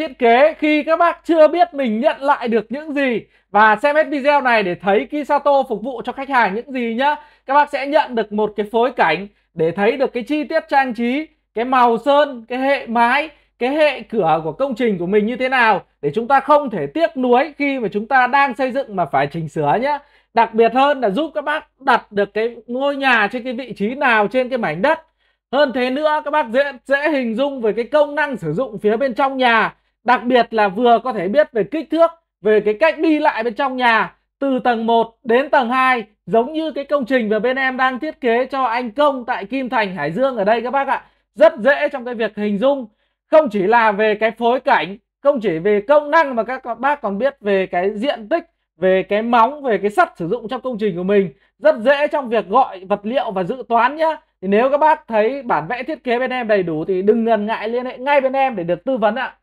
thiết kế khi các bác chưa biết mình nhận lại được những gì và xem hết video này để thấy Kisato phục vụ cho khách hàng những gì nhá. Các bác sẽ nhận được một cái phối cảnh để thấy được cái chi tiết trang trí, cái màu sơn, cái hệ mái, cái hệ cửa của công trình của mình như thế nào để chúng ta không thể tiếc nuối khi mà chúng ta đang xây dựng mà phải chỉnh sửa nhé. Đặc biệt hơn là giúp các bác đặt được cái ngôi nhà trên cái vị trí nào trên cái mảnh đất hơn thế nữa các bác dễ dễ hình dung về cái công năng sử dụng phía bên trong nhà Đặc biệt là vừa có thể biết về kích thước, về cái cách đi lại bên trong nhà từ tầng 1 đến tầng 2 giống như cái công trình mà bên em đang thiết kế cho anh Công tại Kim Thành, Hải Dương ở đây các bác ạ. Rất dễ trong cái việc hình dung, không chỉ là về cái phối cảnh, không chỉ về công năng mà các bác còn biết về cái diện tích, về cái móng, về cái sắt sử dụng trong công trình của mình. Rất dễ trong việc gọi vật liệu và dự toán nhé. Thì nếu các bác thấy bản vẽ thiết kế bên em đầy đủ thì đừng ngần ngại liên hệ ngay bên em để được tư vấn ạ.